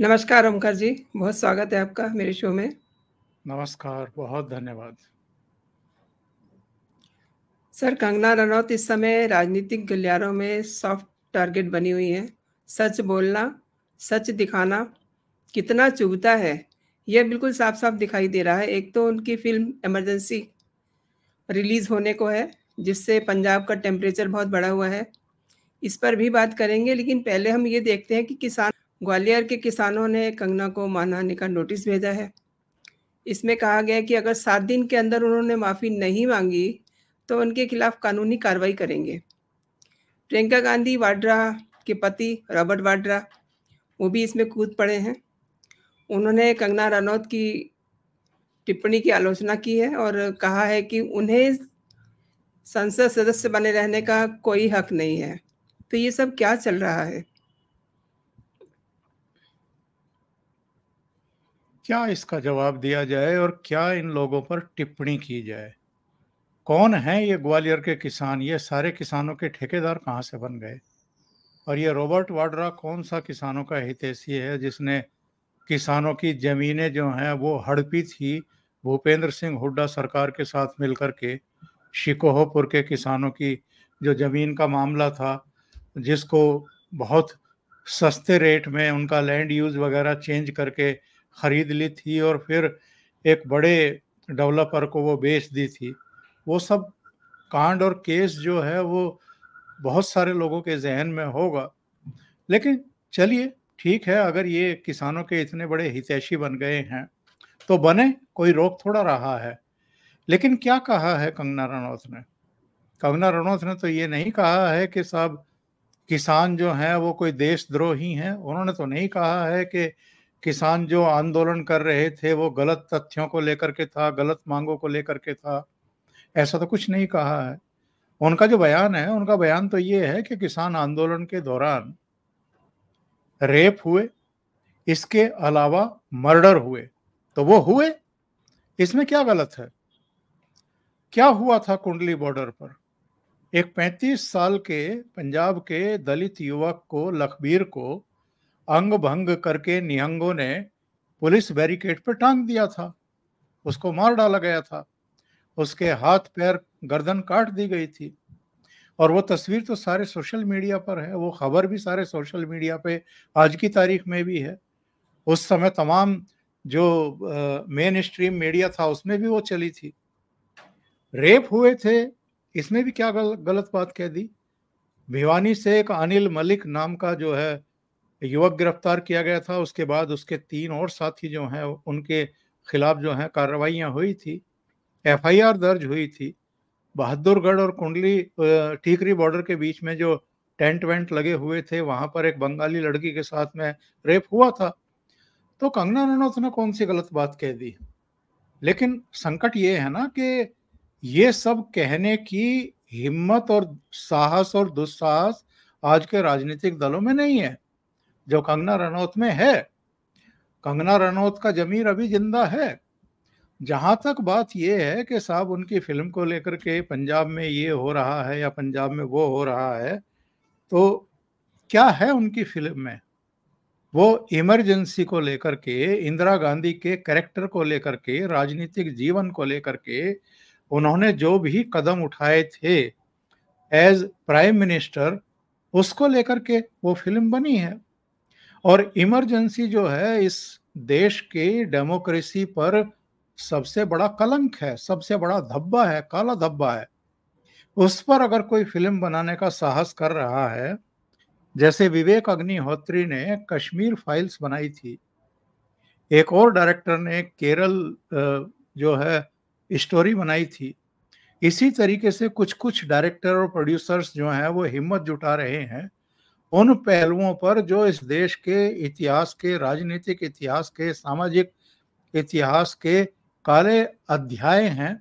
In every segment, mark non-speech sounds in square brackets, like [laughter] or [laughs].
नमस्कार ओमकार जी बहुत स्वागत है आपका मेरे शो में नमस्कार बहुत धन्यवाद सर कंगना रनौत इस समय राजनीतिक गलियारों में सॉफ्ट टारगेट बनी हुई है सच बोलना सच दिखाना कितना चुभता है यह बिल्कुल साफ साफ दिखाई दे रहा है एक तो उनकी फिल्म इमरजेंसी रिलीज होने को है जिससे पंजाब का टेम्परेचर बहुत बढ़ा हुआ है इस पर भी बात करेंगे लेकिन पहले हम ये देखते हैं कि किसान ग्वालियर के किसानों ने कंगना को मानहानि का नोटिस भेजा है इसमें कहा गया कि अगर सात दिन के अंदर उन्होंने माफ़ी नहीं मांगी तो उनके खिलाफ कानूनी कार्रवाई करेंगे प्रियंका गांधी वाड्रा के पति रॉबर्ट वाड्रा वो भी इसमें कूद पड़े हैं उन्होंने कंगना रनौत की टिप्पणी की आलोचना की है और कहा है कि उन्हें संसद सदस्य बने रहने का कोई हक नहीं है तो ये सब क्या चल रहा है क्या इसका जवाब दिया जाए और क्या इन लोगों पर टिप्पणी की जाए कौन है ये ग्वालियर के किसान ये सारे किसानों के ठेकेदार कहाँ से बन गए और ये रॉबर्ट वाड्रा कौन सा किसानों का हितैषी है जिसने किसानों की ज़मीनें जो हैं वो हड़पी थी भूपेंद्र सिंह हुड्डा सरकार के साथ मिलकर के शिकोहपुर के किसानों की जो ज़मीन का मामला था जिसको बहुत सस्ते रेट में उनका लैंड यूज़ वगैरह चेंज करके खरीद ली थी और फिर एक बड़े डेवलपर को वो बेच दी थी वो सब कांड और केस जो है वो बहुत सारे लोगों के जहन में होगा लेकिन चलिए ठीक है अगर ये किसानों के इतने बड़े हितैषी बन गए हैं तो बने कोई रोक थोड़ा रहा है लेकिन क्या कहा है कंगना रनौत ने कंगना रनौत ने तो ये नहीं कहा है कि साहब किसान जो हैं वो कोई देशद्रोही हैं उन्होंने तो नहीं कहा है कि किसान जो आंदोलन कर रहे थे वो गलत तथ्यों को लेकर के था गलत मांगों को लेकर के था ऐसा तो कुछ नहीं कहा है उनका जो बयान है उनका बयान तो ये है कि किसान आंदोलन के दौरान रेप हुए इसके अलावा मर्डर हुए तो वो हुए इसमें क्या गलत है क्या हुआ था कुंडली बॉर्डर पर एक 35 साल के पंजाब के दलित युवक को लखबीर को अंग भंग करके निहंगों ने पुलिस बैरिकेड पर टांग दिया था उसको मार डाला गया था उसके हाथ पैर गर्दन काट दी गई थी और वो तस्वीर तो सारे सोशल मीडिया पर है वो खबर भी सारे सोशल मीडिया पे आज की तारीख में भी है उस समय तमाम जो मेन स्ट्रीम मीडिया था उसमें भी वो चली थी रेप हुए थे इसमें भी क्या गल, गलत बात कह दी भिवानी से एक अनिल मलिक नाम का जो है युवक गिरफ्तार किया गया था उसके बाद उसके तीन और साथी जो हैं उनके खिलाफ जो हैं कार्रवाइयाँ हुई थी एफआईआर दर्ज हुई थी बहादुरगढ़ और कुंडली ठीकरी बॉर्डर के बीच में जो टेंट वेंट लगे हुए थे वहां पर एक बंगाली लड़की के साथ में रेप हुआ था तो कंगना रनौत ने कौन सी गलत बात कह दी लेकिन संकट ये है ना कि ये सब कहने की हिम्मत और साहस और दुस्साहस आज के राजनीतिक दलों में नहीं है जो कंगना रनौत में है कंगना रनौत का जमीर अभी जिंदा है जहां तक बात यह है कि साहब उनकी फिल्म को लेकर के पंजाब में ये हो रहा है या पंजाब में वो हो रहा है तो क्या है उनकी फिल्म में वो इमरजेंसी को लेकर के इंदिरा गांधी के कैरेक्टर को लेकर के राजनीतिक जीवन को लेकर के उन्होंने जो भी कदम उठाए थे एज प्राइम मिनिस्टर उसको लेकर के वो फिल्म बनी है और इमरजेंसी जो है इस देश के डेमोक्रेसी पर सबसे बड़ा कलंक है सबसे बड़ा धब्बा है काला धब्बा है उस पर अगर कोई फिल्म बनाने का साहस कर रहा है जैसे विवेक अग्निहोत्री ने कश्मीर फाइल्स बनाई थी एक और डायरेक्टर ने केरल जो है स्टोरी बनाई थी इसी तरीके से कुछ कुछ डायरेक्टर और प्रोड्यूसर्स जो हैं वो हिम्मत जुटा रहे हैं उन पहलुओं पर जो इस देश के इतिहास के राजनीतिक इतिहास के सामाजिक इतिहास के काले अध्याय हैं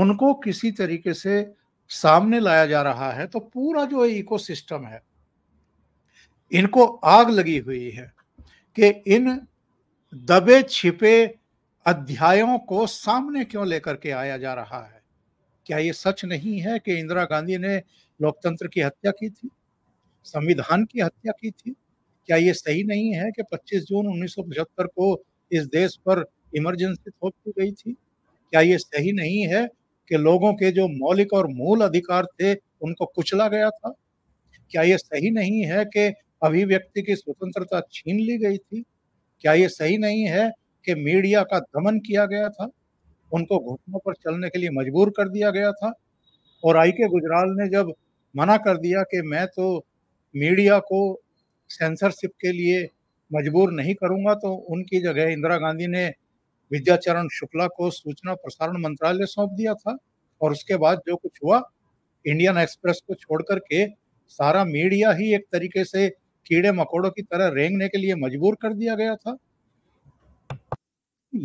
उनको किसी तरीके से सामने लाया जा रहा है तो पूरा जो इकोसिस्टम है इनको आग लगी हुई है कि इन दबे छिपे अध्यायों को सामने क्यों लेकर के आया जा रहा है क्या ये सच नहीं है कि इंदिरा गांधी ने लोकतंत्र की हत्या की थी संविधान की हत्या की थी क्या ये सही नहीं है कि 25 जून उन्नीस को इस देश पर इमरजेंसी थोप दी गई थी क्या ये सही नहीं है कि लोगों के जो मौलिक और मूल अधिकार थे उनको कुचला गया था क्या ये सही नहीं है कि अभिव्यक्ति की स्वतंत्रता छीन ली गई थी क्या ये सही नहीं है कि मीडिया का दमन किया गया था उनको घुटनों पर चलने के लिए मजबूर कर दिया गया था और आई के गुजराल ने जब मना कर दिया कि मैं तो मीडिया को सेंसरशिप के लिए मजबूर नहीं करूंगा तो उनकी जगह इंदिरा गांधी ने विद्याचरण शुक्ला को सूचना प्रसारण मंत्रालय सौंप दिया था और उसके बाद जो कुछ हुआ इंडियन एक्सप्रेस को छोड़ करके सारा मीडिया ही एक तरीके से कीड़े मकोड़ों की तरह रेंगने के लिए मजबूर कर दिया गया था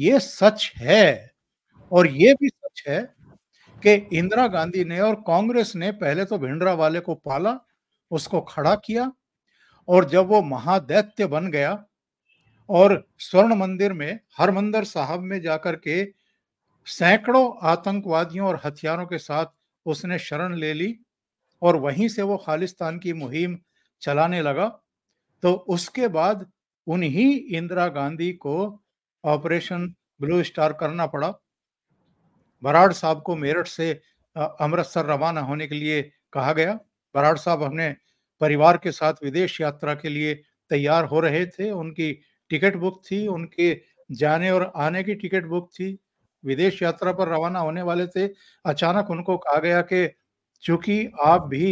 ये सच है और ये भी सच है कि इंदिरा गांधी ने और कांग्रेस ने पहले तो भिंडरा वाले को पाला उसको खड़ा किया और जब वो महादैत्य बन गया और स्वर्ण मंदिर में हरमंदर साहब में जाकर के सैकड़ों आतंकवादियों और हथियारों के साथ उसने शरण ले ली और वहीं से वो खालिस्तान की मुहिम चलाने लगा तो उसके बाद उन्हीं इंदिरा गांधी को ऑपरेशन ब्लू स्टार करना पड़ा बराड़ साहब को मेरठ से अमृतसर रवाना होने के लिए कहा गया बराड़ साहब हमने परिवार के साथ विदेश यात्रा के लिए तैयार हो रहे थे उनकी टिकट बुक थी उनके जाने और आने की टिकट बुक थी विदेश यात्रा पर रवाना होने वाले थे अचानक उनको कहा गया कि चूंकि आप भी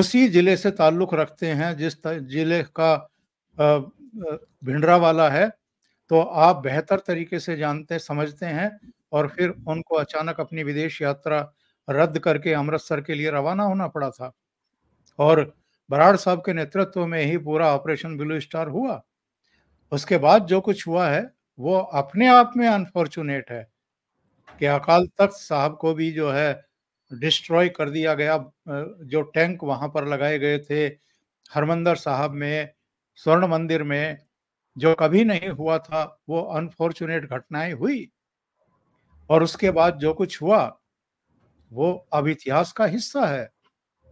उसी जिले से ताल्लुक रखते हैं जिस जिले का भिंडरा वाला है तो आप बेहतर तरीके से जानते समझते हैं और फिर उनको अचानक अपनी विदेश यात्रा रद्द करके अमृतसर के लिए रवाना होना पड़ा था और बराड़ साहब के नेतृत्व में ही पूरा ऑपरेशन ब्लू स्टार हुआ उसके बाद जो कुछ हुआ है वो अपने आप में अनफॉर्चुनेट है कि अकाल तख्त साहब को भी जो है डिस्ट्रॉय कर दिया गया जो टैंक वहां पर लगाए गए थे हरमंदर साहब में स्वर्ण मंदिर में जो कभी नहीं हुआ था वो अनफॉर्चुनेट घटनाएं हुई और उसके बाद जो कुछ हुआ वो अब इतिहास का हिस्सा है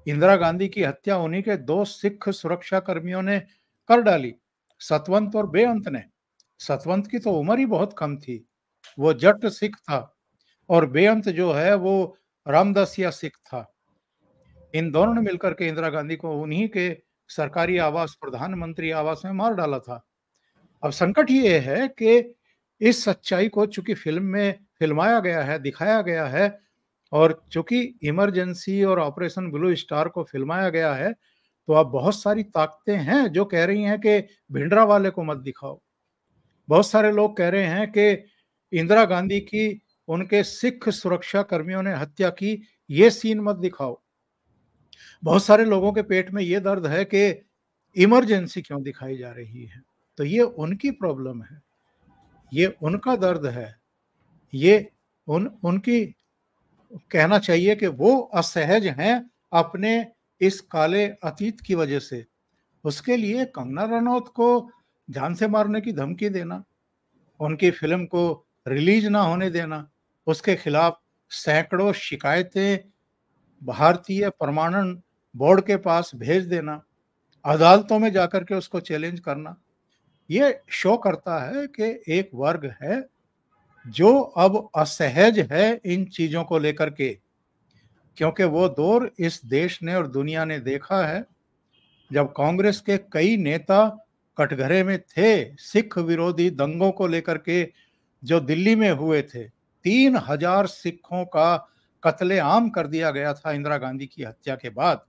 इंदिरा गांधी की हत्या उन्हीं के दो सिख सुरक्षा कर्मियों ने कर डाली सतवंत और बेअंत ने सतवंत की तो उम्र ही बहुत कम थी वो जट सिख था और बेअंत जो है वो रामदासिया सिख था इन दोनों ने मिलकर के इंदिरा गांधी को उन्हीं के सरकारी आवास प्रधानमंत्री आवास में मार डाला था अब संकट ये है कि इस सच्चाई को चूंकि फिल्म में फिल्माया गया है दिखाया गया है और चूंकि इमरजेंसी और ऑपरेशन ब्लू स्टार को फिल्माया गया है तो आप बहुत सारी ताकतें हैं जो कह रही हैं कि भिंडरा वाले को मत दिखाओ बहुत सारे लोग कह रहे हैं कि इंदिरा गांधी की उनके सिख सुरक्षा कर्मियों ने हत्या की ये सीन मत दिखाओ बहुत सारे लोगों के पेट में ये दर्द है कि इमरजेंसी क्यों दिखाई जा रही है तो ये उनकी प्रॉब्लम है ये उनका दर्द है ये उन उनकी कहना चाहिए कि वो असहज हैं अपने इस काले अतीत की वजह से उसके लिए कंगना रनौत को जान से मारने की धमकी देना उनकी फिल्म को रिलीज ना होने देना उसके खिलाफ सैकड़ों शिकायतें भारतीय प्रमाणन बोर्ड के पास भेज देना अदालतों में जाकर के उसको चैलेंज करना ये शो करता है कि एक वर्ग है जो अब असहज है इन चीजों को लेकर के क्योंकि वो दौर इस देश ने और दुनिया ने देखा है जब कांग्रेस के कई नेता कटघरे में थे सिख विरोधी दंगों को लेकर के जो दिल्ली में हुए थे तीन हजार सिखों का कत्लेआम कर दिया गया था इंदिरा गांधी की हत्या के बाद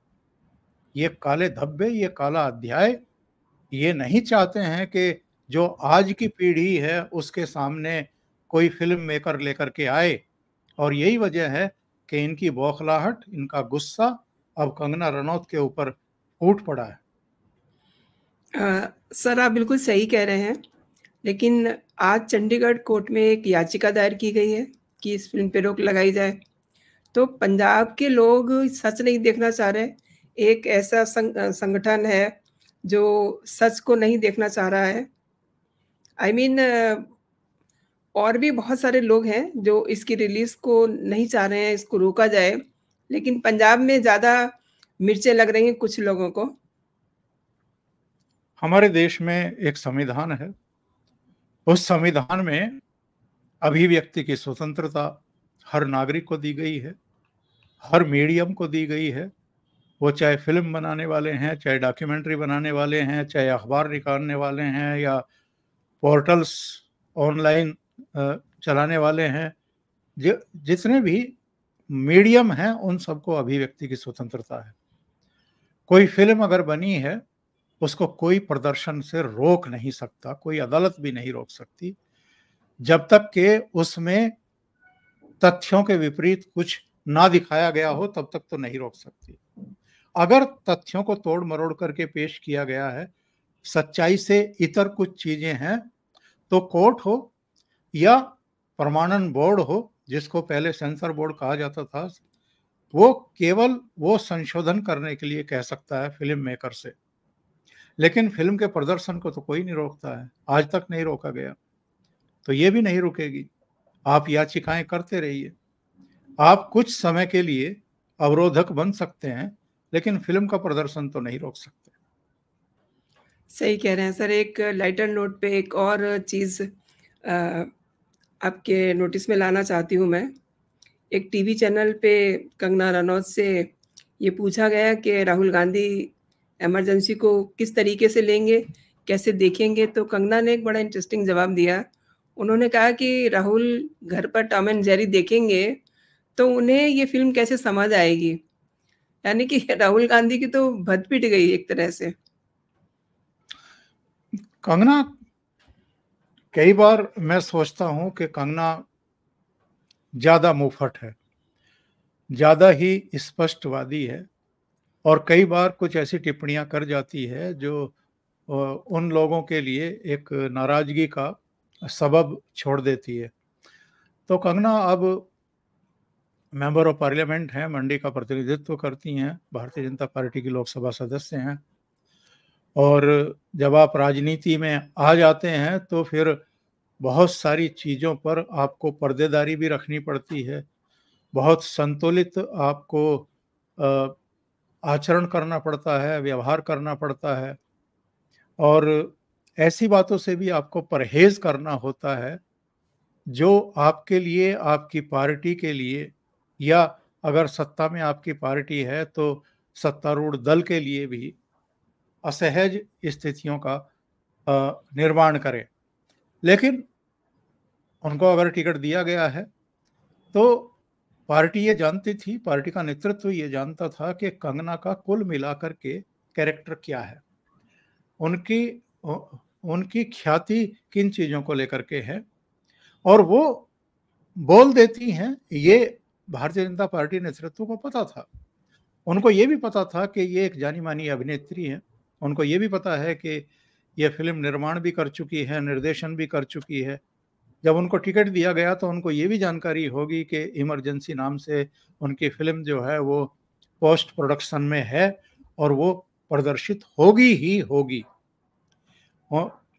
ये काले धब्बे ये काला अध्याय ये नहीं चाहते हैं कि जो आज की पीढ़ी है उसके सामने कोई फिल्म मेकर लेकर के आए और यही वजह है कि इनकी बौखलाहट इनका गुस्सा अब कंगना रनौत के ऊपर फूट पड़ा है आ, सर आप बिल्कुल सही कह रहे हैं लेकिन आज चंडीगढ़ कोर्ट में एक याचिका दायर की गई है कि इस फिल्म पे रोक लगाई जाए तो पंजाब के लोग सच नहीं देखना चाह रहे एक ऐसा संगठन है जो सच को नहीं देखना चाह रहा है आई I मीन mean, और भी बहुत सारे लोग हैं जो इसकी रिलीज को नहीं चाह रहे हैं इसको रोका जाए लेकिन पंजाब में ज्यादा मिर्चें लग रही हैं कुछ लोगों को हमारे देश में एक संविधान है उस संविधान में अभिव्यक्ति की स्वतंत्रता हर नागरिक को दी गई है हर मीडियम को दी गई है वो चाहे फिल्म बनाने वाले हैं चाहे डॉक्यूमेंट्री बनाने वाले हैं चाहे अखबार निकालने वाले हैं या पोर्टल्स ऑनलाइन चलाने वाले हैं जो जितने भी मीडियम हैं उन सबको अभिव्यक्ति की स्वतंत्रता है कोई फिल्म अगर बनी है उसको कोई प्रदर्शन से रोक नहीं सकता कोई अदालत भी नहीं रोक सकती जब तक के उसमें तथ्यों के विपरीत कुछ ना दिखाया गया हो तब तक तो नहीं रोक सकती अगर तथ्यों को तोड़ मरोड़ करके पेश किया गया है सच्चाई से इतर कुछ चीजें हैं तो कोर्ट हो या प्रमाणन बोर्ड हो जिसको पहले सेंसर बोर्ड कहा जाता था वो केवल वो संशोधन करने के लिए कह सकता है फिल्म मेकर से लेकिन फिल्म के प्रदर्शन को तो कोई नहीं रोकता है आज तक नहीं रोका गया तो ये भी नहीं रुकेगी आप याचिकाएं करते रहिए आप कुछ समय के लिए अवरोधक बन सकते हैं लेकिन फिल्म का प्रदर्शन तो नहीं रोक सकते सही कह रहे हैं सर एक लाइटर नोट पे एक और चीज़ आपके नोटिस में लाना चाहती हूँ मैं एक टीवी चैनल पे कंगना रनौत से ये पूछा गया कि राहुल गांधी एमरजेंसी को किस तरीके से लेंगे कैसे देखेंगे तो कंगना ने एक बड़ा इंटरेस्टिंग जवाब दिया उन्होंने कहा कि राहुल घर पर टॉम एंड जेरी देखेंगे तो उन्हें ये फिल्म कैसे समझ आएगी यानी कि [laughs] राहुल गांधी की तो भद पिट गई एक तरह से कंगना कई बार मैं सोचता हूं कि कंगना ज़्यादा मुफट है ज़्यादा ही स्पष्टवादी है और कई बार कुछ ऐसी टिप्पणियां कर जाती है जो उन लोगों के लिए एक नाराज़गी का सबब छोड़ देती है तो कंगना अब मेंबर ऑफ पार्लियामेंट हैं मंडी का प्रतिनिधित्व करती हैं भारतीय जनता पार्टी की लोकसभा सदस्य हैं और जब आप राजनीति में आ जाते हैं तो फिर बहुत सारी चीज़ों पर आपको पर्देदारी भी रखनी पड़ती है बहुत संतुलित आपको आचरण करना पड़ता है व्यवहार करना पड़ता है और ऐसी बातों से भी आपको परहेज करना होता है जो आपके लिए आपकी पार्टी के लिए या अगर सत्ता में आपकी पार्टी है तो सत्तारूढ़ दल के लिए भी असहज स्थितियों का निर्माण करें लेकिन उनको अगर टिकट दिया गया है तो पार्टी ये जानती थी पार्टी का नेतृत्व ये जानता था कि कंगना का कुल मिलाकर के कैरेक्टर क्या है उनकी उनकी ख्याति किन चीज़ों को लेकर के है और वो बोल देती हैं ये भारतीय जनता पार्टी नेतृत्व को पता था उनको ये भी पता था कि ये एक जानी मानी अभिनेत्री हैं उनको ये भी पता है कि यह फिल्म निर्माण भी कर चुकी है निर्देशन भी कर चुकी है जब उनको टिकट दिया गया तो उनको ये भी जानकारी होगी कि इमरजेंसी नाम से उनकी फिल्म जो है वो पोस्ट प्रोडक्शन में है और वो प्रदर्शित होगी ही होगी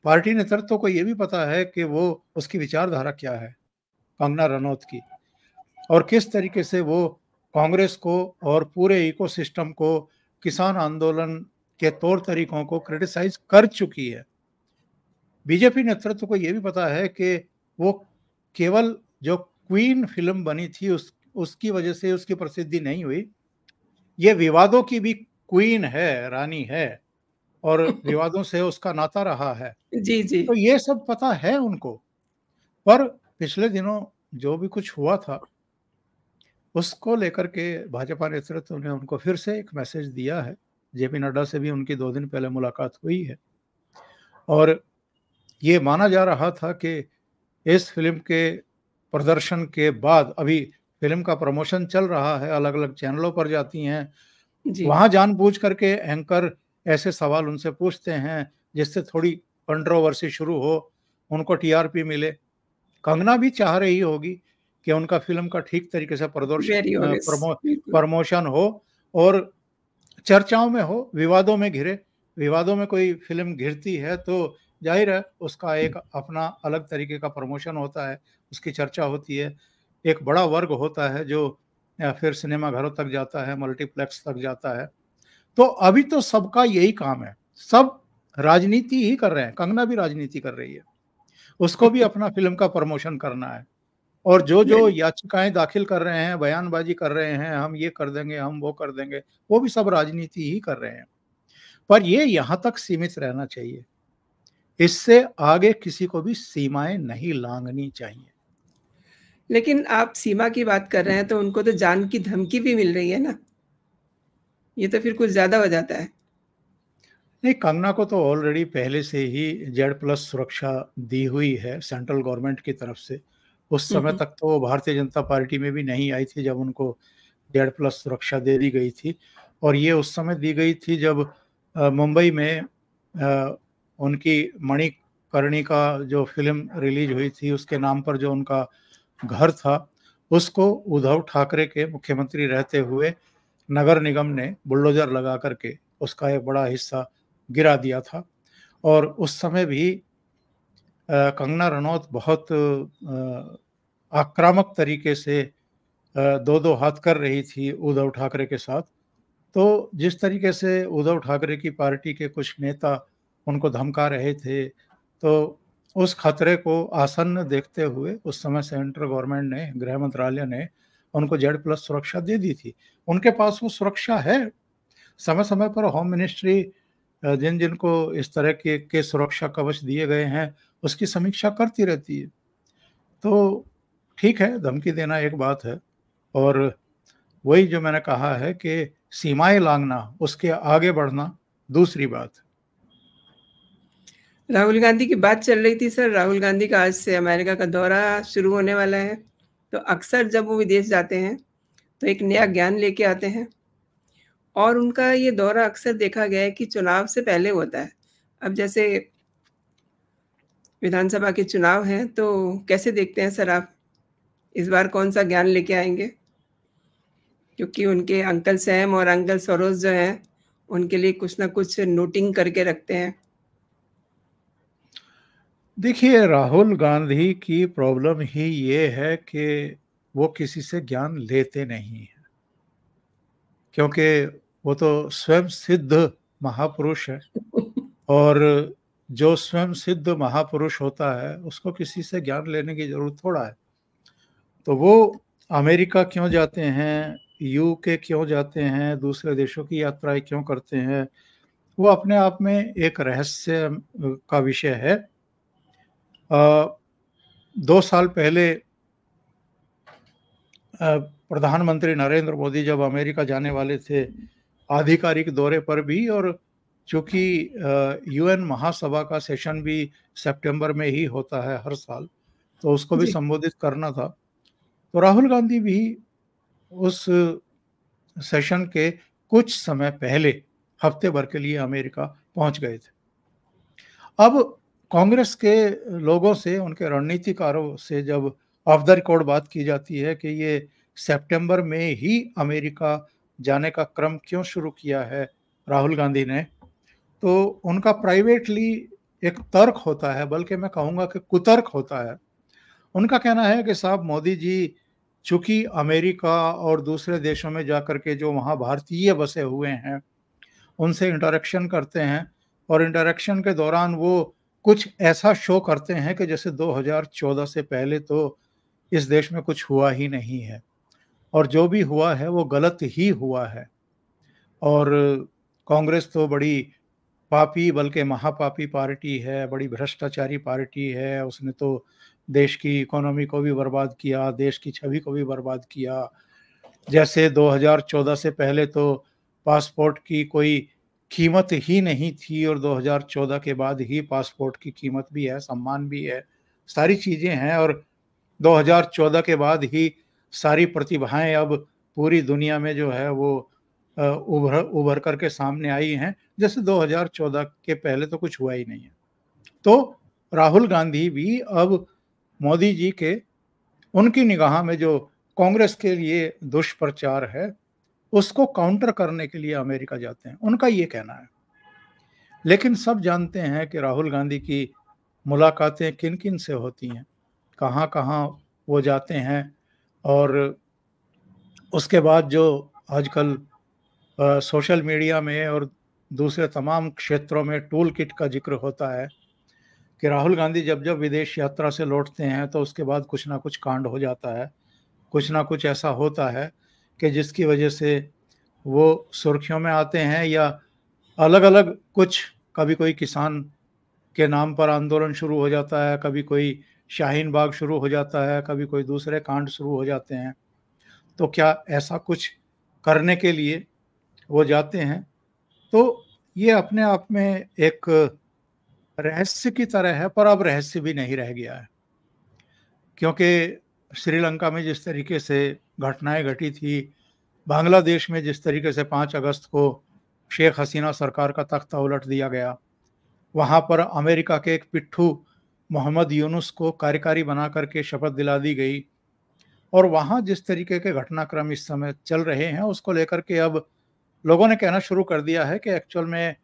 पार्टी नेतृत्व को ये भी पता है कि वो उसकी विचारधारा क्या है कंगना रनौत की और किस तरीके से वो कांग्रेस को और पूरे इकोसिस्टम को किसान आंदोलन के तौर तरीकों को क्रिटिसाइज कर चुकी है बीजेपी नेतृत्व को यह भी पता है कि वो केवल जो क्वीन फिल्म बनी थी उस उसकी वजह से उसकी प्रसिद्धि नहीं हुई ये विवादों की भी क्वीन है रानी है और [laughs] विवादों से उसका नाता रहा है जी जी तो ये सब पता है उनको पर पिछले दिनों जो भी कुछ हुआ था उसको लेकर के भाजपा नेतृत्व ने उनको फिर से एक मैसेज दिया है जेपी नड्डा से भी उनकी दो दिन पहले मुलाकात हुई है और ये माना जा रहा था कि इस फिल्म के प्रदर्शन के बाद अभी फिल्म का प्रमोशन चल रहा है अलग अलग चैनलों पर जाती हैं वहाँ जानबूझ करके एंकर ऐसे सवाल उनसे पूछते हैं जिससे थोड़ी कंट्रोवर्सी शुरू हो उनको टीआरपी मिले कंगना भी चाह रही होगी कि उनका फिल्म का ठीक तरीके से प्रदर्शन प्रमो, प्रमोशन हो और चर्चाओं में हो विवादों में घिरे विवादों में कोई फिल्म घिरती है तो जाहिर है उसका एक अपना अलग तरीके का प्रमोशन होता है उसकी चर्चा होती है एक बड़ा वर्ग होता है जो फिर सिनेमा घरों तक जाता है मल्टीप्लेक्स तक जाता है तो अभी तो सबका यही काम है सब राजनीति ही कर रहे हैं कंगना भी राजनीति कर रही है उसको भी अपना फिल्म का प्रमोशन करना है और जो जो याचिकाएं दाखिल कर रहे हैं बयानबाजी कर रहे हैं हम ये कर देंगे हम वो कर देंगे वो भी सब राजनीति ही कर रहे हैं पर ये यहाँ तक सीमित रहना चाहिए इससे आगे किसी को भी सीमाएं नहीं लांघनी चाहिए लेकिन आप सीमा की बात कर रहे हैं तो उनको तो जान की धमकी भी मिल रही है ना ये तो फिर कुछ ज्यादा हो जाता है नहीं कंगना को तो ऑलरेडी पहले से ही जेड प्लस सुरक्षा दी हुई है सेंट्रल गवर्नमेंट की तरफ से उस समय तक तो वो भारतीय जनता पार्टी में भी नहीं आई थी जब उनको डेढ़ प्लस सुरक्षा दे दी गई थी और ये उस समय दी गई थी जब मुंबई में आ, उनकी मणिकर्णी का जो फिल्म रिलीज हुई थी उसके नाम पर जो उनका घर था उसको उद्धव ठाकरे के मुख्यमंत्री रहते हुए नगर निगम ने बुल्डोजर लगा करके उसका एक बड़ा हिस्सा गिरा दिया था और उस समय भी कंगना रनौत बहुत आक्रामक तरीके से दो दो हाथ कर रही थी उद्धव ठाकरे के साथ तो जिस तरीके से उद्धव ठाकरे की पार्टी के कुछ नेता उनको धमका रहे थे तो उस खतरे को आसन्न देखते हुए उस समय सेंट्रल गवर्नमेंट ने गृह मंत्रालय ने उनको जेड प्लस सुरक्षा दे दी थी उनके पास वो सुरक्षा है समय समय पर होम मिनिस्ट्री जिन जिनको इस तरह के के सुरक्षा कवच दिए गए हैं उसकी समीक्षा करती रहती है तो ठीक है धमकी देना एक बात है और वही जो मैंने कहा है कि सीमाएं लांगना उसके आगे बढ़ना दूसरी बात राहुल गांधी की बात चल रही थी सर राहुल गांधी का आज से अमेरिका का दौरा शुरू होने वाला है तो अक्सर जब वो विदेश जाते हैं तो एक नया ज्ञान लेके आते हैं और उनका ये दौरा अक्सर देखा गया है कि चुनाव से पहले होता है अब जैसे विधानसभा के चुनाव हैं तो कैसे देखते हैं सर आप इस बार कौन सा ज्ञान लेके आएंगे क्योंकि उनके अंकल सैम और अंकल सरोज जो हैं उनके लिए कुछ ना कुछ नोटिंग करके रखते हैं देखिए राहुल गांधी की प्रॉब्लम ही ये है कि वो किसी से ज्ञान लेते नहीं हैं क्योंकि वो तो स्वयं सिद्ध महापुरुष है [laughs] और जो स्वयं सिद्ध महापुरुष होता है उसको किसी से ज्ञान लेने की जरूरत थोड़ा है तो वो अमेरिका क्यों जाते हैं यू के क्यों जाते हैं दूसरे देशों की यात्राएं क्यों करते हैं वो अपने आप में एक रहस्य का विषय है आ, दो साल पहले प्रधानमंत्री नरेंद्र मोदी जब अमेरिका जाने वाले थे आधिकारिक दौरे पर भी और चूँकि यूएन महासभा का सेशन भी सितंबर में ही होता है हर साल तो उसको भी संबोधित करना था तो राहुल गांधी भी उस सेशन के कुछ समय पहले हफ्ते भर के लिए अमेरिका पहुंच गए थे अब कांग्रेस के लोगों से उनके रणनीतिकारों से जब ऑफ द रिकॉर्ड बात की जाती है कि ये सितंबर में ही अमेरिका जाने का क्रम क्यों शुरू किया है राहुल गांधी ने तो उनका प्राइवेटली एक तर्क होता है बल्कि मैं कहूँगा कि कुतर्क होता है उनका कहना है कि साहब मोदी जी चूँकि अमेरिका और दूसरे देशों में जा कर के जो वहाँ भारतीय बसे हुए हैं उनसे इंटरेक्शन करते हैं और इंटरेक्शन के दौरान वो कुछ ऐसा शो करते हैं कि जैसे 2014 से पहले तो इस देश में कुछ हुआ ही नहीं है और जो भी हुआ है वो गलत ही हुआ है और कांग्रेस तो बड़ी पापी बल्कि महापापी पार्टी है बड़ी भ्रष्टाचारी पार्टी है उसने तो देश की इकोनॉमी को भी बर्बाद किया देश की छवि को भी बर्बाद किया जैसे 2014 से पहले तो पासपोर्ट की कोई कीमत ही नहीं थी और 2014 के बाद ही पासपोर्ट की कीमत भी है सम्मान भी है सारी चीज़ें हैं और 2014 के बाद ही सारी प्रतिभाएं अब पूरी दुनिया में जो है वो उभर उभर करके सामने आई हैं जैसे 2014 के पहले तो कुछ हुआ ही नहीं है तो राहुल गांधी भी अब मोदी जी के उनकी निगाह में जो कांग्रेस के लिए दुष्प्रचार है उसको काउंटर करने के लिए अमेरिका जाते हैं उनका ये कहना है लेकिन सब जानते हैं कि राहुल गांधी की मुलाकातें किन किन से होती हैं कहाँ कहाँ वो जाते हैं और उसके बाद जो आजकल सोशल मीडिया में और दूसरे तमाम क्षेत्रों में टूल किट का जिक्र होता है कि राहुल गांधी जब जब विदेश यात्रा से लौटते हैं तो उसके बाद कुछ ना कुछ कांड हो जाता है कुछ ना कुछ ऐसा होता है कि जिसकी वजह से वो सुर्खियों में आते हैं या अलग अलग कुछ कभी कोई किसान के नाम पर आंदोलन शुरू हो जाता है कभी कोई शाहीन बाग शुरू हो जाता है कभी कोई दूसरे कांड शुरू हो जाते हैं तो क्या ऐसा कुछ करने के लिए वो जाते हैं तो ये अपने आप में एक रहस्य की तरह है पर अब रहस्य भी नहीं रह गया है क्योंकि श्रीलंका में जिस तरीके से घटनाएं घटी थी बांग्लादेश में जिस तरीके से पाँच अगस्त को शेख हसीना सरकार का तख्ता उलट दिया गया वहाँ पर अमेरिका के एक पिट्ठू मोहम्मद यूनुस को कार्यकारी बना करके शपथ दिला दी गई और वहाँ जिस तरीके के घटनाक्रम इस समय चल रहे हैं उसको लेकर के अब लोगों ने कहना शुरू कर दिया है कि एक्चुअल में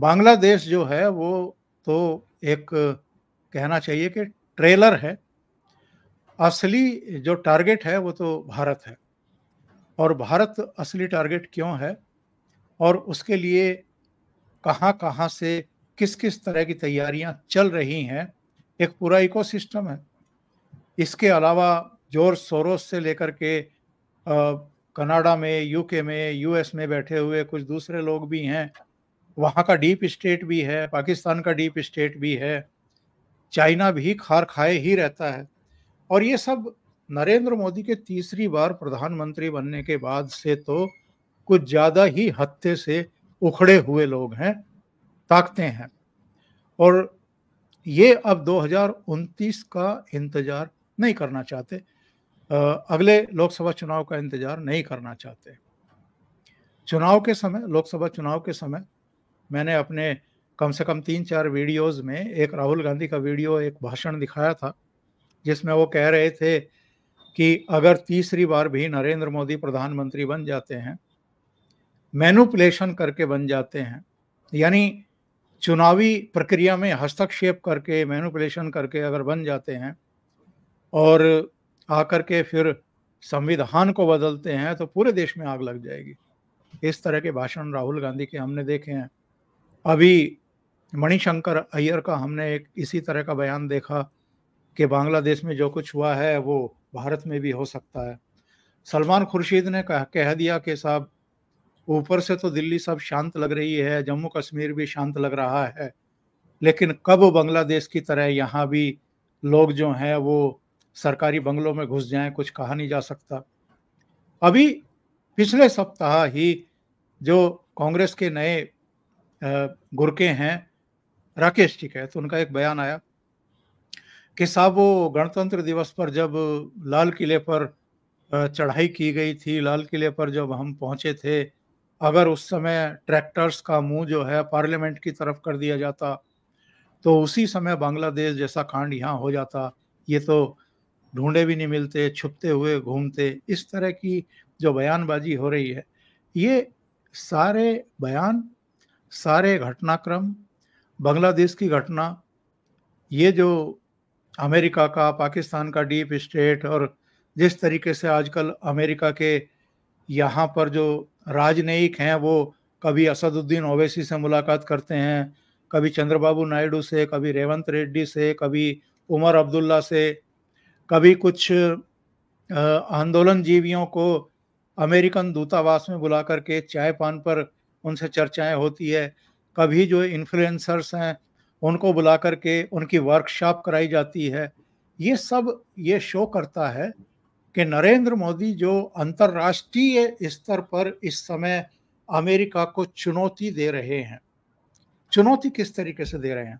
बांग्लादेश जो है वो तो एक कहना चाहिए कि ट्रेलर है असली जो टारगेट है वो तो भारत है और भारत असली टारगेट क्यों है और उसके लिए कहाँ कहाँ से किस किस तरह की तैयारियां चल रही हैं एक पूरा इकोसिस्टम है इसके अलावा जोर शोरों से लेकर के कनाडा में यूके में यूएस में बैठे हुए कुछ दूसरे लोग भी हैं वहाँ का डीप स्टेट भी है पाकिस्तान का डीप स्टेट भी है चाइना भी खार खाए ही रहता है और ये सब नरेंद्र मोदी के तीसरी बार प्रधानमंत्री बनने के बाद से तो कुछ ज़्यादा ही हत्ते से उखड़े हुए लोग हैं ताकते हैं और ये अब 2029 का इंतज़ार नहीं करना चाहते अगले लोकसभा चुनाव का इंतजार नहीं करना चाहते चुनाव के समय लोकसभा चुनाव के समय मैंने अपने कम से कम तीन चार वीडियोस में एक राहुल गांधी का वीडियो एक भाषण दिखाया था जिसमें वो कह रहे थे कि अगर तीसरी बार भी नरेंद्र मोदी प्रधानमंत्री बन जाते हैं मैनुपलेशन करके बन जाते हैं यानी चुनावी प्रक्रिया में हस्तक्षेप करके मैनुपलेशन करके अगर बन जाते हैं और आकर के फिर संविधान को बदलते हैं तो पूरे देश में आग लग जाएगी इस तरह के भाषण राहुल गांधी के हमने देखे हैं अभी मणिशंकर अय्यर का हमने एक इसी तरह का बयान देखा कि बांग्लादेश में जो कुछ हुआ है वो भारत में भी हो सकता है सलमान खुर्शीद ने कह कह दिया कि साहब ऊपर से तो दिल्ली सब शांत लग रही है जम्मू कश्मीर भी शांत लग रहा है लेकिन कब बांग्लादेश की तरह यहाँ भी लोग जो हैं वो सरकारी बंगलों में घुस जाएं कुछ कहा नहीं जा सकता अभी पिछले सप्ताह ही जो कांग्रेस के नए गुरके हैं राकेश जी कहते तो उनका एक बयान आया कि साहब वो गणतंत्र दिवस पर जब लाल किले पर चढ़ाई की गई थी लाल किले पर जब हम पहुंचे थे अगर उस समय ट्रैक्टर्स का मुंह जो है पार्लियामेंट की तरफ कर दिया जाता तो उसी समय बांग्लादेश जैसा कांड यहाँ हो जाता ये तो ढूंढे भी नहीं मिलते छुपते हुए घूमते इस तरह की जो बयानबाजी हो रही है ये सारे बयान सारे घटनाक्रम बांग्लादेश की घटना ये जो अमेरिका का पाकिस्तान का डीप स्टेट और जिस तरीके से आजकल अमेरिका के यहाँ पर जो राजनयिक हैं वो कभी असदुद्दीन ओवैसी से मुलाकात करते हैं कभी चंद्रबाबू नायडू से कभी रेवंत रेड्डी से कभी उमर अब्दुल्ला से कभी कुछ आंदोलन जीवियों को अमेरिकन दूतावास में बुला करके चाय पान पर उनसे चर्चाएं होती है कभी जो इन्फ्लुएंसर्स हैं उनको बुला करके उनकी वर्कशॉप कराई जाती है ये सब ये शो करता है कि नरेंद्र मोदी जो अंतर्राष्ट्रीय स्तर पर इस समय अमेरिका को चुनौती दे रहे हैं चुनौती किस तरीके से दे रहे हैं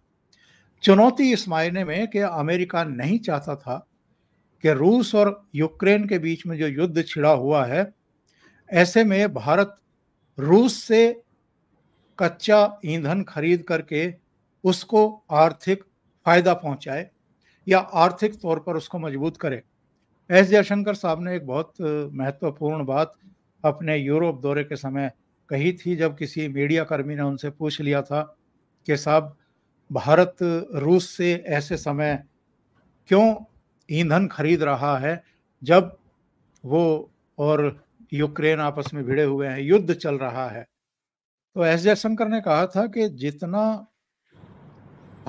चुनौती इस मायने में कि अमेरिका नहीं चाहता था कि रूस और यूक्रेन के बीच में जो युद्ध छिड़ा हुआ है ऐसे में भारत रूस से कच्चा ईंधन खरीद करके उसको आर्थिक फायदा पहुंचाए या आर्थिक तौर पर उसको मजबूत करे एस जयशंकर साहब ने एक बहुत महत्वपूर्ण बात अपने यूरोप दौरे के समय कही थी जब किसी मीडिया कर्मी ने उनसे पूछ लिया था कि साहब भारत रूस से ऐसे समय क्यों ईंधन खरीद रहा है जब वो और यूक्रेन आपस में भिड़े हुए हैं युद्ध चल रहा है तो एस जयशंकर ने कहा था कि जितना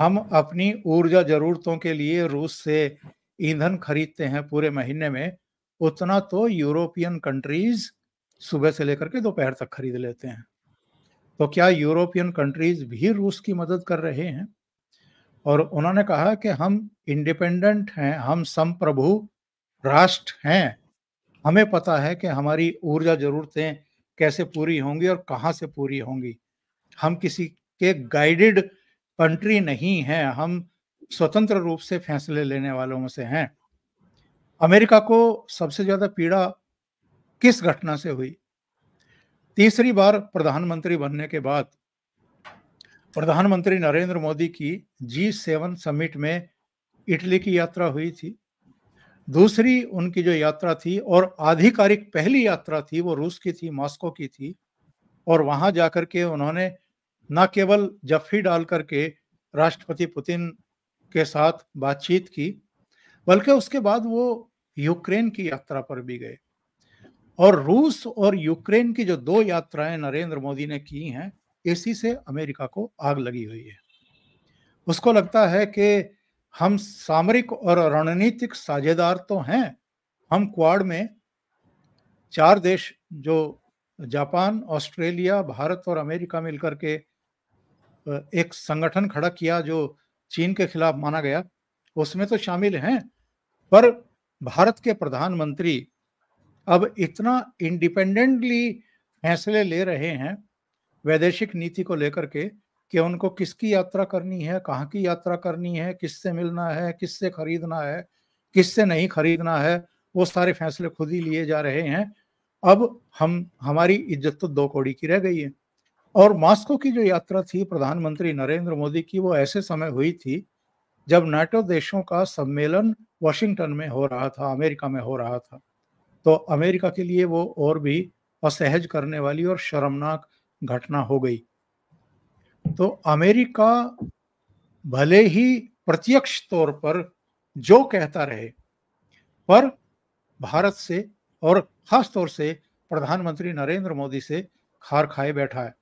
हम अपनी ऊर्जा जरूरतों के लिए रूस से ईंधन खरीदते हैं पूरे महीने में उतना तो यूरोपियन कंट्रीज सुबह से लेकर के दोपहर तक खरीद लेते हैं तो क्या यूरोपियन कंट्रीज भी रूस की मदद कर रहे हैं और उन्होंने कहा कि हम इंडिपेंडेंट हैं हम संप्रभु राष्ट्र हैं हमें पता है कि हमारी ऊर्जा ज़रूरतें कैसे पूरी होंगी और कहाँ से पूरी होंगी हम किसी के गाइडेड कंट्री नहीं हैं हम स्वतंत्र रूप से फैसले लेने वालों में से हैं अमेरिका को सबसे ज़्यादा पीड़ा किस घटना से हुई तीसरी बार प्रधानमंत्री बनने के बाद प्रधानमंत्री नरेंद्र मोदी की जी सेवन समिट में इटली की यात्रा हुई थी दूसरी उनकी जो यात्रा थी और आधिकारिक पहली यात्रा थी वो रूस की थी मॉस्को की थी और वहां जाकर के उन्होंने न केवल जफ्फी डाल करके राष्ट्रपति पुतिन के साथ बातचीत की बल्कि उसके बाद वो यूक्रेन की यात्रा पर भी गए और रूस और यूक्रेन की जो दो यात्राएं नरेंद्र मोदी ने की हैं इसी से अमेरिका को आग लगी हुई है उसको लगता है कि हम सामरिक और रणनीतिक साझेदार तो हैं हम क्वाड में चार देश जो जापान ऑस्ट्रेलिया भारत और अमेरिका मिलकर के एक संगठन खड़ा किया जो चीन के खिलाफ माना गया उसमें तो शामिल हैं पर भारत के प्रधानमंत्री अब इतना इंडिपेंडेंटली फैसले ले रहे हैं वैदेशिक नीति को लेकर के कि उनको किसकी यात्रा करनी है कहाँ की यात्रा करनी है किससे मिलना है किससे खरीदना है किससे नहीं खरीदना है वो सारे फैसले खुद ही लिए जा रहे हैं अब हम हमारी इज्जत तो दो कौड़ी की रह गई है और मॉस्को की जो यात्रा थी प्रधानमंत्री नरेंद्र मोदी की वो ऐसे समय हुई थी जब नाटो देशों का सम्मेलन वाशिंगटन में हो रहा था अमेरिका में हो रहा था तो अमेरिका के लिए वो और भी असहज करने वाली और शर्मनाक घटना हो गई तो अमेरिका भले ही प्रत्यक्ष तौर पर जो कहता रहे पर भारत से और खास तौर से प्रधानमंत्री नरेंद्र मोदी से खार खाए बैठा है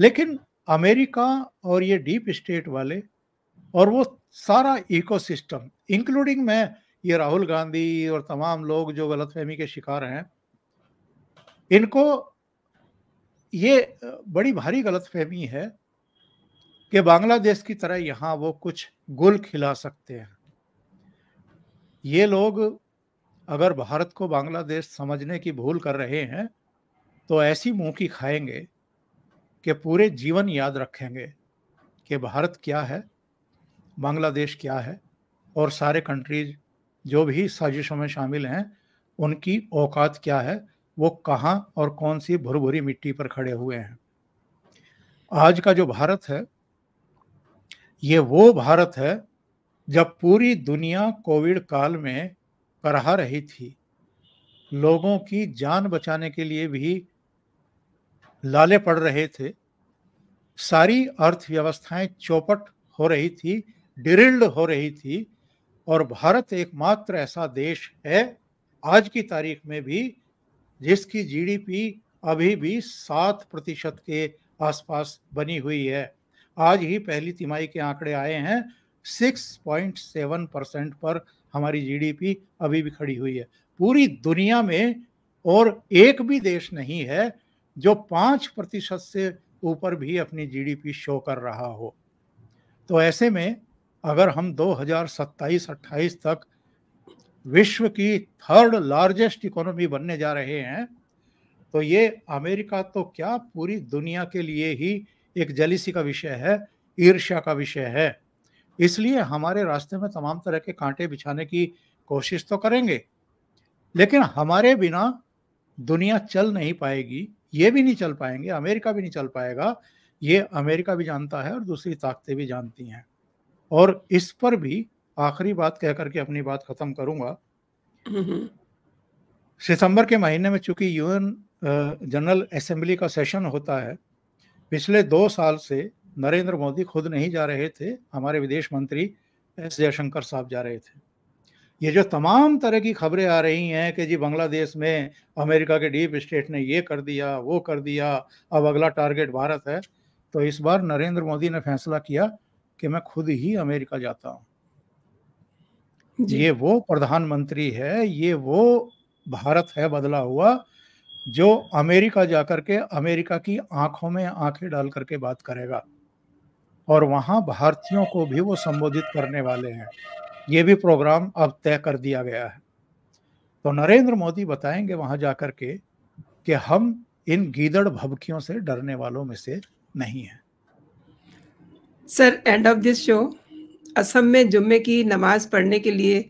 लेकिन अमेरिका और ये डीप स्टेट वाले और वो सारा इकोसिस्टम इंक्लूडिंग मैं ये राहुल गांधी और तमाम लोग जो गलतफहमी के शिकार हैं इनको ये बड़ी भारी गलतफहमी है कि बांग्लादेश की तरह यहाँ वो कुछ गुल खिला सकते हैं ये लोग अगर भारत को बांग्लादेश समझने की भूल कर रहे हैं तो ऐसी मुँह की खाएंगे कि पूरे जीवन याद रखेंगे कि भारत क्या है बांग्लादेश क्या है और सारे कंट्रीज जो भी साजिशों में शामिल हैं उनकी औकात क्या है वो कहाँ और कौन सी भुरभुरी मिट्टी पर खड़े हुए हैं आज का जो भारत है ये वो भारत है जब पूरी दुनिया कोविड काल में करहा रही थी लोगों की जान बचाने के लिए भी लाले पड़ रहे थे सारी अर्थव्यवस्थाएं चौपट हो रही थी डिरिल्ड हो रही थी और भारत एकमात्र ऐसा देश है आज की तारीख में भी जिसकी जीडीपी अभी भी सात प्रतिशत के आसपास बनी हुई है आज ही पहली तिमाही के आंकड़े आए हैं सिक्स पॉइंट सेवन परसेंट पर हमारी जीडीपी अभी भी खड़ी हुई है पूरी दुनिया में और एक भी देश नहीं है जो पाँच प्रतिशत से ऊपर भी अपनी जीडीपी शो कर रहा हो तो ऐसे में अगर हम 2027-28 तक विश्व की थर्ड लार्जेस्ट इकोनॉमी बनने जा रहे हैं तो ये अमेरिका तो क्या पूरी दुनिया के लिए ही एक जलिसी का विषय है ईर्ष्या का विषय है इसलिए हमारे रास्ते में तमाम तरह के कांटे बिछाने की कोशिश तो करेंगे लेकिन हमारे बिना दुनिया चल नहीं पाएगी ये भी नहीं चल पाएंगे अमेरिका भी नहीं चल पाएगा ये अमेरिका भी जानता है और दूसरी ताकतें भी जानती हैं और इस पर भी आखिरी बात कह करके अपनी बात खत्म करूंगा हम्म, हम्म। सितंबर के महीने में चूंकि यूएन जनरल असेंबली का सेशन होता है पिछले दो साल से नरेंद्र मोदी खुद नहीं जा रहे थे हमारे विदेश मंत्री एस जयशंकर साहब जा रहे थे ये जो तमाम तरह की खबरें आ रही हैं कि जी बांग्लादेश में अमेरिका के डीप स्टेट ने ये कर दिया वो कर दिया अब अगला टारगेट भारत है तो इस बार नरेंद्र मोदी ने फैसला किया कि मैं खुद ही अमेरिका जाता हूँ ये वो प्रधानमंत्री है ये वो भारत है बदला हुआ जो अमेरिका जाकर के अमेरिका की आंखों में आंखें डाल करके बात करेगा और वहाँ भारतीयों को भी वो संबोधित करने वाले हैं ये भी प्रोग्राम अब तय कर दिया गया है तो नरेंद्र मोदी बताएंगे वहाँ जाकर के कि हम इन गीदड़ भबकियों से डरने वालों में से नहीं हैं sir end of this show Assam में जुम्मे की नमाज पढ़ने के लिए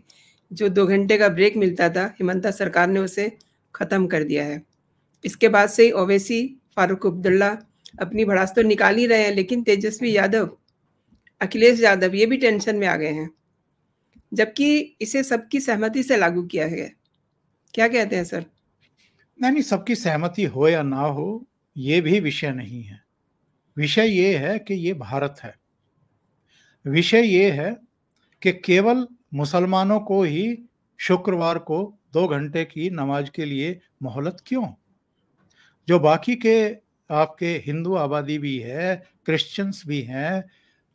जो दो घंटे का ब्रेक मिलता था हिमंता सरकार ने उसे ख़त्म कर दिया है इसके बाद से ही ओवैसी फारूक अब्दुल्ला अपनी भड़ास तो निकाल ही रहे हैं लेकिन तेजस्वी यादव अखिलेश यादव ये भी टेंशन में आ गए हैं जबकि इसे सबकी सहमति से लागू किया है क्या कहते हैं सर नहीं नहीं सबकी सहमति हो या ना हो ये भी विषय नहीं है विषय ये है कि ये भारत है विषय ये है कि केवल मुसलमानों को ही शुक्रवार को दो घंटे की नमाज के लिए मोहलत क्यों जो बाकी के आपके हिंदू आबादी भी है क्रिश्चियंस भी हैं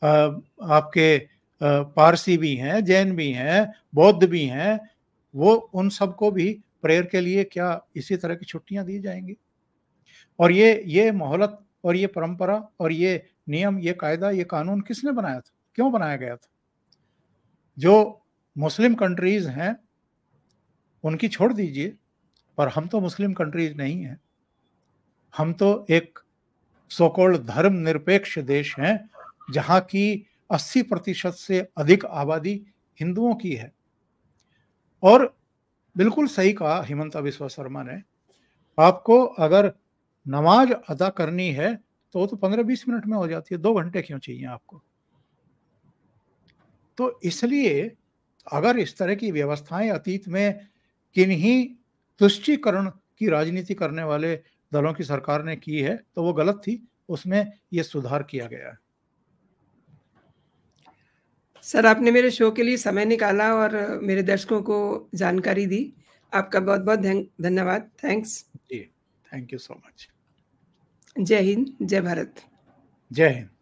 आपके पारसी भी हैं जैन भी हैं बौद्ध भी हैं वो उन सबको भी प्रेयर के लिए क्या इसी तरह की छुट्टियां दी जाएंगी और ये ये मोहलत और ये परंपरा और ये नियम ये कायदा ये कानून किसने बनाया था क्यों बनाया गया था जो मुस्लिम कंट्रीज हैं उनकी छोड़ दीजिए पर हम तो मुस्लिम कंट्रीज नहीं हैं हम तो एक सोकोल्ड धर्म निरपेक्ष देश हैं जहाँ की 80 प्रतिशत से अधिक आबादी हिंदुओं की है और बिल्कुल सही कहा हिमंता विश्व शर्मा ने आपको अगर नमाज अदा करनी है तो वो तो पंद्रह बीस मिनट में हो जाती है दो घंटे क्यों चाहिए आपको तो इसलिए अगर इस तरह की व्यवस्थाएं अतीत में किन्हीं तुष्टिकरण की राजनीति करने वाले दलों की सरकार ने की है तो वो गलत थी उसमें ये सुधार किया गया है सर आपने मेरे शो के लिए समय निकाला और मेरे दर्शकों को जानकारी दी आपका बहुत बहुत धन्यवाद थैंक्स जी थैंक यू सो मच जय हिंद जय भारत जय हिंद